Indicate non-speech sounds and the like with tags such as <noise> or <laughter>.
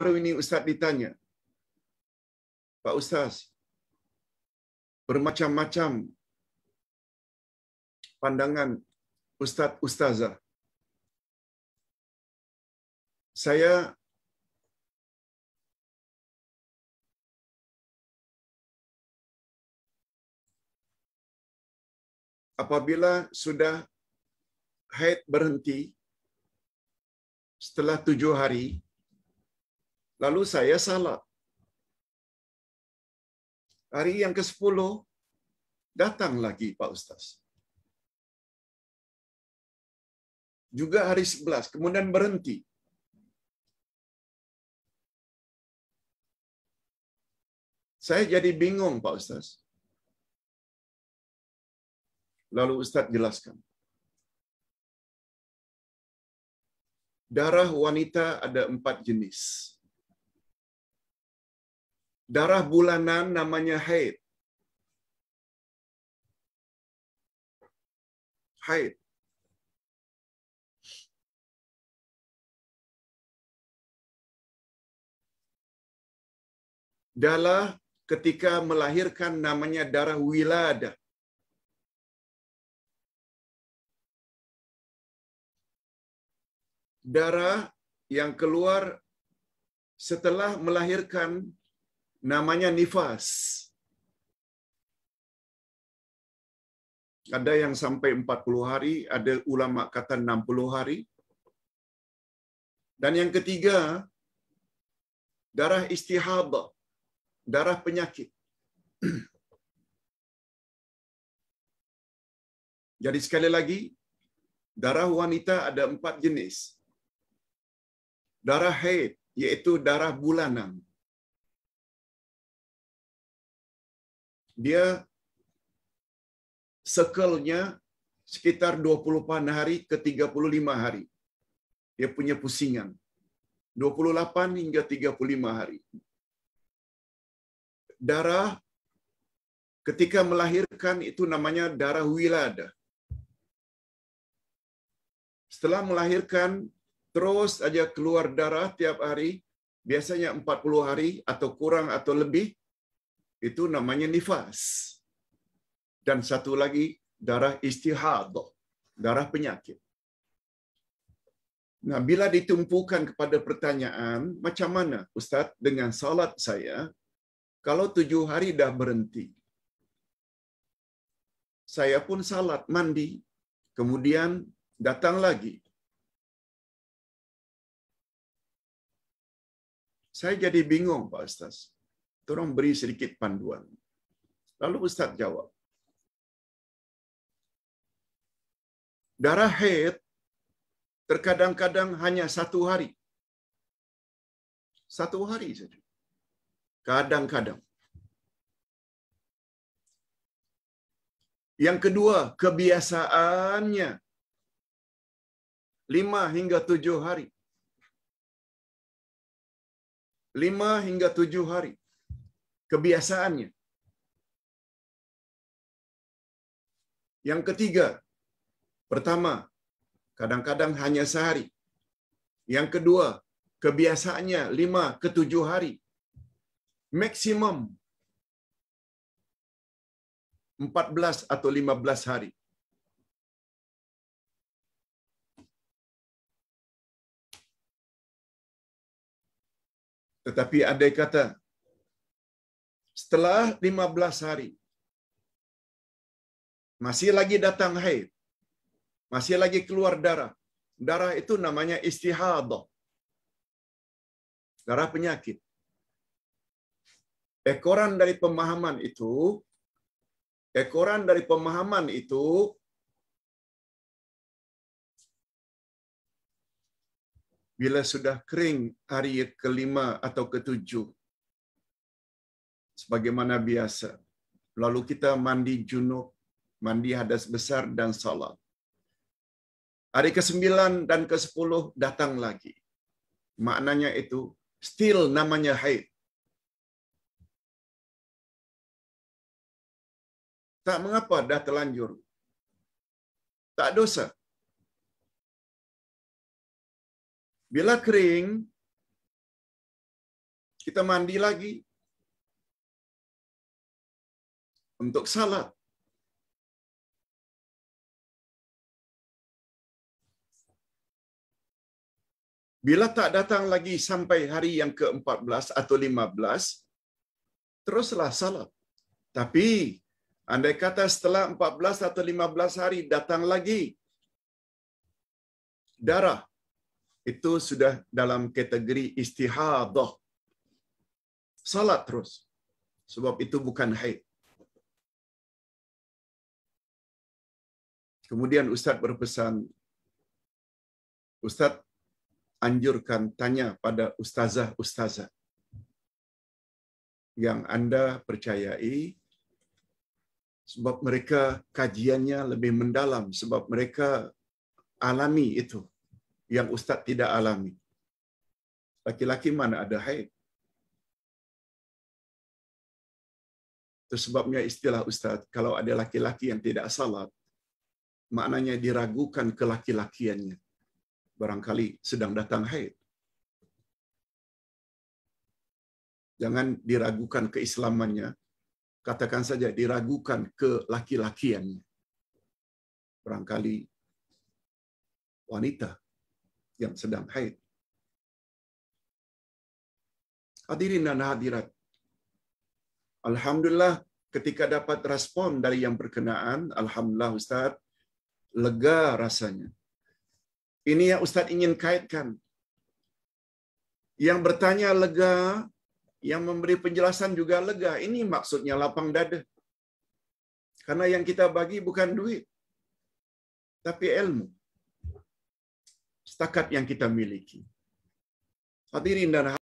baru ini Ustaz ditanya, Pak Ustaz, bermacam-macam pandangan Ustaz Ustazah. Saya apabila sudah haid berhenti setelah tujuh hari, Lalu saya salat. Hari yang ke-10, datang lagi Pak Ustaz. Juga hari 11, kemudian berhenti. Saya jadi bingung Pak Ustaz. Lalu Ustaz jelaskan. Darah wanita ada empat jenis. Darah bulanan namanya haid. Haid. Darah ketika melahirkan namanya darah wiladah. Darah yang keluar setelah melahirkan namanya nifas. Ada yang sampai 40 hari, ada ulama kata 60 hari. Dan yang ketiga, darah istihadah, darah penyakit. <clears throat> Jadi sekali lagi, darah wanita ada empat jenis. Darah haid, iaitu darah bulanan. dia sekelnya sekitar 20-an hari ke 35 hari. Dia punya pusingan. 28 hingga 35 hari. Darah ketika melahirkan itu namanya darah wilada. Setelah melahirkan terus aja keluar darah tiap hari, biasanya 40 hari atau kurang atau lebih itu namanya nifas. Dan satu lagi darah istihadoh darah penyakit. Nah, bila ditumpukan kepada pertanyaan, macam mana Ustaz dengan salat saya kalau tujuh hari dah berhenti? Saya pun salat, mandi, kemudian datang lagi. Saya jadi bingung, Pak Ustaz Tolong beri sedikit panduan. Lalu Ustaz jawab. Darah haid terkadang-kadang hanya satu hari. Satu hari saja. Kadang-kadang. Yang kedua, kebiasaannya lima hingga tujuh hari. Lima hingga tujuh hari kebiasaannya. Yang ketiga, pertama, kadang-kadang hanya sehari. Yang kedua, kebiasaannya lima ke tujuh hari. Maksimum 14 atau 15 hari. Tetapi andai kata setelah 15 hari, masih lagi datang haid. Masih lagi keluar darah. Darah itu namanya istihadah. Darah penyakit. Ekoran dari pemahaman itu, ekoran dari pemahaman itu bila sudah kering hari kelima atau ketujuh, sebagaimana biasa. Lalu kita mandi junub, mandi hadas besar dan salat. Hari ke-9 dan ke-10 datang lagi. Maknanya itu still namanya haid. Tak mengapa dah terlanjur. Tak dosa. Bila kering, kita mandi lagi, untuk salat. Bila tak datang lagi sampai hari yang ke-14 atau 15, teruslah salat. Tapi andai kata setelah 14 atau 15 hari datang lagi darah, itu sudah dalam kategori istihadah. Salat terus. Sebab itu bukan haid. Kemudian Ustadz berpesan, Ustadz anjurkan tanya pada ustazah-ustazah yang Anda percayai, sebab mereka kajiannya lebih mendalam, sebab mereka alami itu yang Ustadz tidak alami. Laki-laki mana ada haid? Itu sebabnya istilah Ustadz, kalau ada laki-laki yang tidak salat, maknanya diragukan kelaki-lakiannya. Barangkali sedang datang haid. Jangan diragukan keislamannya, katakan saja diragukan kelaki-lakiannya. Barangkali wanita yang sedang haid. Hadirin dan hadirat, Alhamdulillah ketika dapat respon dari yang berkenaan, Alhamdulillah Ustaz, lega rasanya. Ini yang Ustadz ingin kaitkan. Yang bertanya lega, yang memberi penjelasan juga lega. Ini maksudnya lapang dada. Karena yang kita bagi bukan duit, tapi ilmu. Setakat yang kita miliki. Hadirin dan